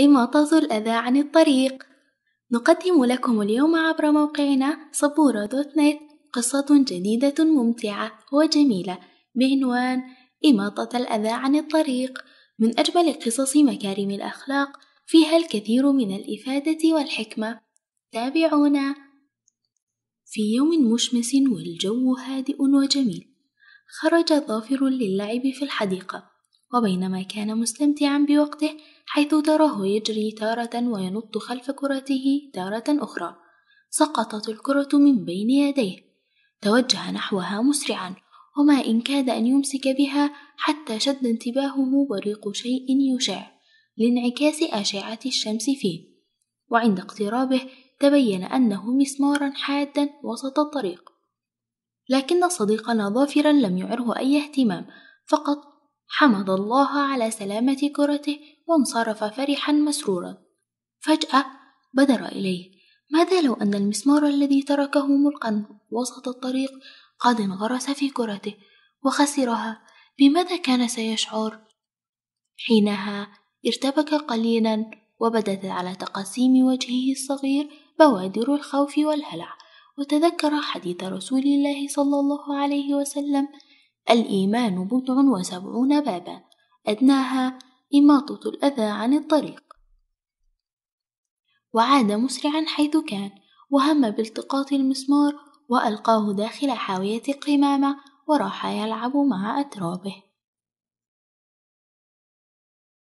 إماطة الأذى عن الطريق نقدم لكم اليوم عبر موقعنا صبورة دوت نت قصة جديدة ممتعة وجميلة بعنوان إماطة الأذى عن الطريق من أجمل قصص مكارم الأخلاق فيها الكثير من الإفادة والحكمة تابعونا في يوم مشمس والجو هادئ وجميل خرج ظافر للعب في الحديقة وبينما كان مستمتعا بوقته حيث تراه يجري تارة وينط خلف كرته تارة أخرى سقطت الكرة من بين يديه توجه نحوها مسرعا وما إن كاد أن يمسك بها حتى شد انتباهه بريق شيء يشع لانعكاس أشعة الشمس فيه وعند اقترابه تبين أنه مسمارا حادا وسط الطريق لكن صديقنا ظافرا لم يعره أي اهتمام فقط حمد الله على سلامة كرته وانصرف فرحا مسرورا فجأة بدر إليه ماذا لو أن المسمار الذي تركه ملقا وسط الطريق قد انغرس في كرته وخسرها بماذا كان سيشعر حينها ارتبك قليلا وبدت على تقاسيم وجهه الصغير بوادر الخوف والهلع وتذكر حديث رسول الله صلى الله عليه وسلم الإيمان بضع وسبعون بابا أدناها إماطة الأذى عن الطريق وعاد مسرعا حيث كان وهم بالتقاط المسمار وألقاه داخل حاوية القمامة وراح يلعب مع أترابه